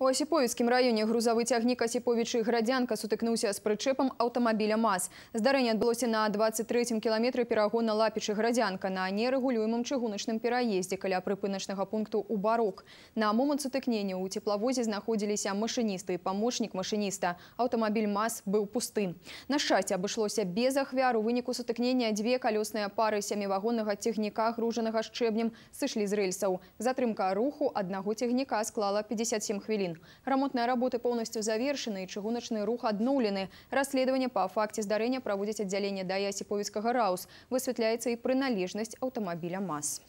У Асіповіцькім районі грузовий цягнік Асіповічі градянка сутикнувся з причепом автомобіля МАЗ. Здарення відбулося на 23-м кілометрі перегона Лапічі градянка на нерегулюємому чыгуначным пераезді каля припиночного пункту у На момент сутыкнення у тепловозі знаходилися машиністи і помощник машиніста. Автомобіль МАЗ був пустым. На щастя, обійшлося без ахвяр. У виніку сутыкнення дві колесні пари сямівагонного цягніка, груженого щебнем, сышлі з рельсаў. Затримка руху одного цягніка склала 57 хвилин машин. Ремонтные работы полностью завершены и чугуночный рух обнулены. Расследование по факте здарения проводит отделение Даяси Сиповицкого РАУС. Высветляется и принадлежность автомобиля МАЗ.